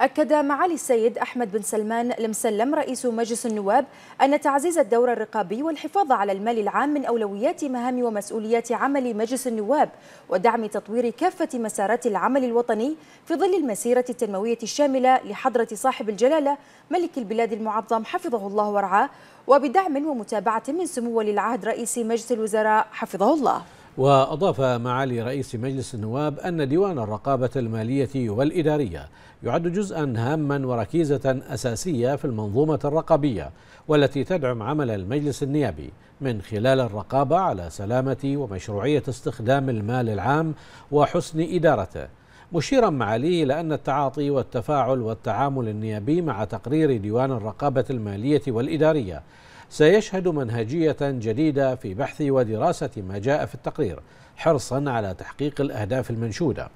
أكد معالي السيد أحمد بن سلمان المسلم رئيس مجلس النواب أن تعزيز الدور الرقابي والحفاظ على المال العام من أولويات مهام ومسؤوليات عمل مجلس النواب ودعم تطوير كافة مسارات العمل الوطني في ظل المسيرة التنموية الشاملة لحضرة صاحب الجلالة ملك البلاد المعظم حفظه الله ورعاه وبدعم ومتابعة من سمو ولي العهد رئيس مجلس الوزراء حفظه الله وأضاف معالي رئيس مجلس النواب أن ديوان الرقابة المالية والإدارية يعد جزءا هاما وركيزة أساسية في المنظومة الرقابية والتي تدعم عمل المجلس النيابي من خلال الرقابة على سلامة ومشروعية استخدام المال العام وحسن إدارته مشيرا معاليه إلى أن التعاطي والتفاعل والتعامل النيابي مع تقرير ديوان الرقابة المالية والإدارية سيشهد منهجية جديدة في بحث ودراسة ما جاء في التقرير حرصا على تحقيق الأهداف المنشودة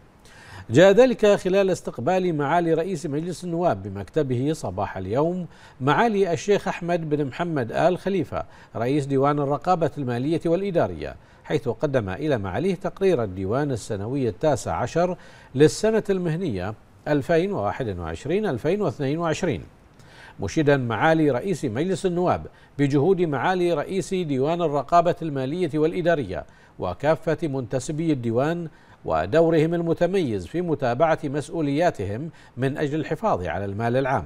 جاء ذلك خلال استقبال معالي رئيس مجلس النواب بمكتبه صباح اليوم معالي الشيخ أحمد بن محمد آل خليفة رئيس ديوان الرقابة المالية والإدارية حيث قدم إلى معاليه تقرير الديوان السنوي التاسع عشر للسنة المهنية 2021-2022 مشيدا معالي رئيس مجلس النواب بجهود معالي رئيس ديوان الرقابة المالية والإدارية وكافة منتسبي الديوان ودورهم المتميز في متابعة مسؤولياتهم من أجل الحفاظ على المال العام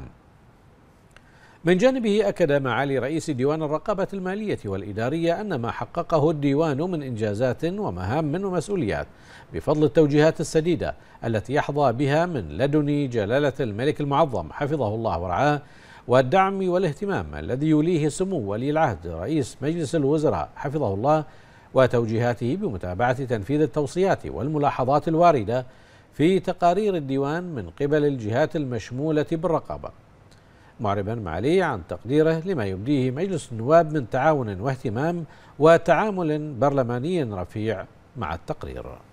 من جانبه أكد معالي رئيس ديوان الرقابة المالية والإدارية أن ما حققه الديوان من إنجازات ومهام ومسؤوليات بفضل التوجيهات السديدة التي يحظى بها من لدن جلالة الملك المعظم حفظه الله ورعاه والدعم والاهتمام الذي يوليه سمو ولي العهد رئيس مجلس الوزراء حفظه الله وتوجيهاته بمتابعة تنفيذ التوصيات والملاحظات الواردة في تقارير الديوان من قبل الجهات المشمولة بالرقابة معربا معالي عن تقديره لما يبديه مجلس النواب من تعاون واهتمام وتعامل برلماني رفيع مع التقرير